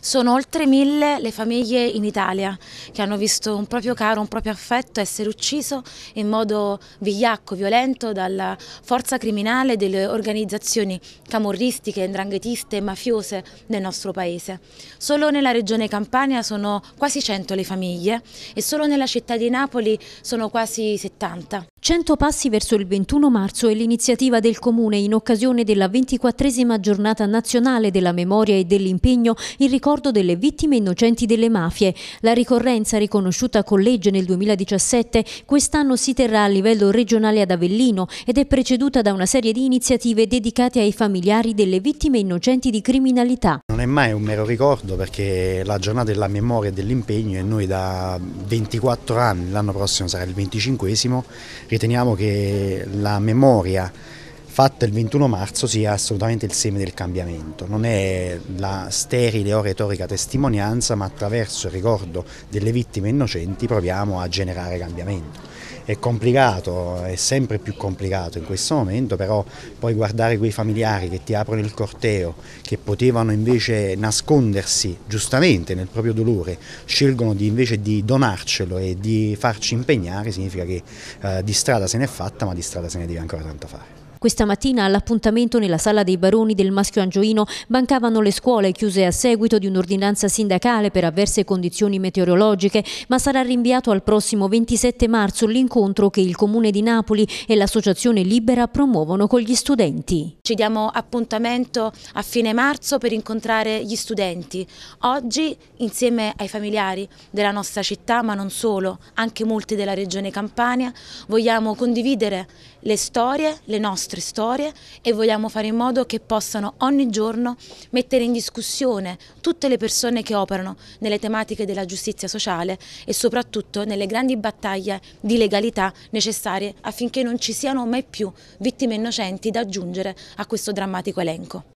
Sono oltre mille le famiglie in Italia che hanno visto un proprio caro, un proprio affetto essere ucciso in modo vigliacco, violento dalla forza criminale delle organizzazioni camorristiche, ndranghetiste e mafiose del nostro paese. Solo nella regione Campania sono quasi 100 le famiglie e solo nella città di Napoli sono quasi 70. 100 passi verso il 21 marzo è l'iniziativa del Comune in occasione della 24esima giornata nazionale della memoria e dell'impegno in ricordo delle vittime innocenti delle mafie. La ricorrenza riconosciuta con legge nel 2017 quest'anno si terrà a livello regionale ad Avellino ed è preceduta da una serie di iniziative dedicate ai familiari delle vittime innocenti di criminalità è mai un mero ricordo perché la giornata della memoria e dell'impegno e noi da 24 anni, l'anno prossimo sarà il 25 esimo riteniamo che la memoria fatta il 21 marzo sia assolutamente il seme del cambiamento. Non è la sterile o retorica testimonianza, ma attraverso il ricordo delle vittime innocenti proviamo a generare cambiamento. È complicato, è sempre più complicato in questo momento, però poi guardare quei familiari che ti aprono il corteo, che potevano invece nascondersi giustamente nel proprio dolore, scelgono di, invece di donarcelo e di farci impegnare, significa che eh, di strada se n'è fatta, ma di strada se ne deve ancora tanto fare. Questa mattina all'appuntamento nella Sala dei Baroni del Maschio Angioino bancavano le scuole chiuse a seguito di un'ordinanza sindacale per avverse condizioni meteorologiche, ma sarà rinviato al prossimo 27 marzo l'incontro che il Comune di Napoli e l'Associazione Libera promuovono con gli studenti. Ci diamo appuntamento a fine marzo per incontrare gli studenti. Oggi insieme ai familiari della nostra città, ma non solo, anche molti della regione Campania, vogliamo condividere le storie, le nostre nostre storie e vogliamo fare in modo che possano ogni giorno mettere in discussione tutte le persone che operano nelle tematiche della giustizia sociale e soprattutto nelle grandi battaglie di legalità necessarie affinché non ci siano mai più vittime innocenti da aggiungere a questo drammatico elenco.